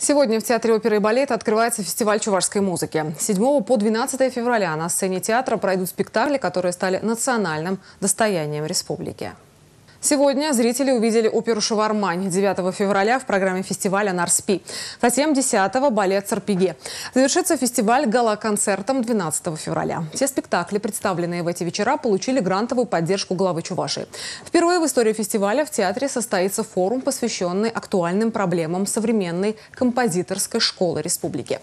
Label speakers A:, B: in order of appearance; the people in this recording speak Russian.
A: Сегодня в Театре оперы и балета открывается фестиваль чувашской музыки. 7 по 12 февраля на сцене театра пройдут спектакли, которые стали национальным достоянием республики. Сегодня зрители увидели оперу «Шавармань» 9 февраля в программе фестиваля «Нарспи». Затем 10-го – балет Царпиге. Завершится фестиваль гала-концертом 12 февраля. Все спектакли, представленные в эти вечера, получили грантовую поддержку главы Чувашии. Впервые в истории фестиваля в театре состоится форум, посвященный актуальным проблемам современной композиторской школы республики.